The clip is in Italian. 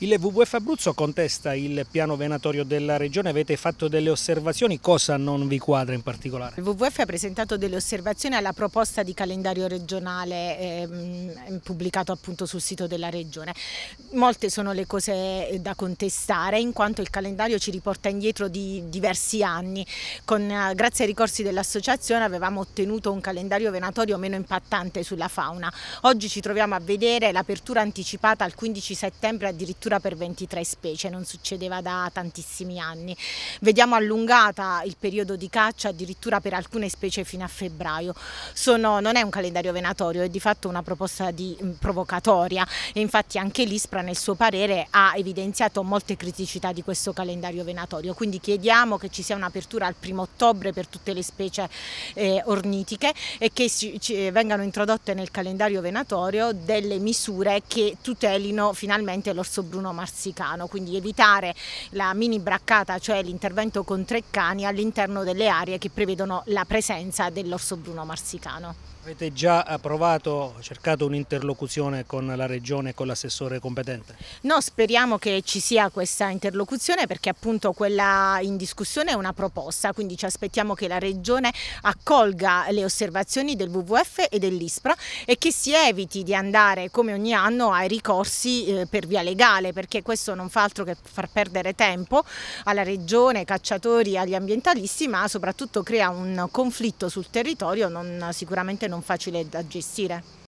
Il WWF Abruzzo contesta il piano venatorio della regione, avete fatto delle osservazioni, cosa non vi quadra in particolare? Il WWF ha presentato delle osservazioni alla proposta di calendario regionale ehm, pubblicato appunto sul sito della regione. Molte sono le cose da contestare in quanto il calendario ci riporta indietro di diversi anni. Con, eh, grazie ai ricorsi dell'associazione avevamo ottenuto un calendario venatorio meno impattante sulla fauna. Oggi ci troviamo a vedere l'apertura anticipata al 15 settembre addirittura addirittura per 23 specie, non succedeva da tantissimi anni. Vediamo allungata il periodo di caccia addirittura per alcune specie fino a febbraio. Sono, non è un calendario venatorio, è di fatto una proposta di, mh, mm, provocatoria e infatti anche l'ISPRA nel suo parere ha evidenziato molte criticità di questo calendario venatorio, quindi chiediamo che ci sia un'apertura al primo ottobre per tutte le specie eh, ornitiche e che ci, ci, vengano introdotte nel calendario venatorio delle misure che tutelino finalmente l'orso brutto Bruno Marsicano, quindi evitare la mini braccata, cioè l'intervento con tre cani all'interno delle aree che prevedono la presenza dell'orso Bruno Marsicano. Avete già provato, cercato un'interlocuzione con la Regione e con l'assessore competente? No, speriamo che ci sia questa interlocuzione perché appunto quella in discussione è una proposta, quindi ci aspettiamo che la Regione accolga le osservazioni del WWF e dell'ISPRA e che si eviti di andare come ogni anno ai ricorsi eh, per via legale male perché questo non fa altro che far perdere tempo alla regione, ai cacciatori, agli ambientalisti, ma soprattutto crea un conflitto sul territorio non, sicuramente non facile da gestire.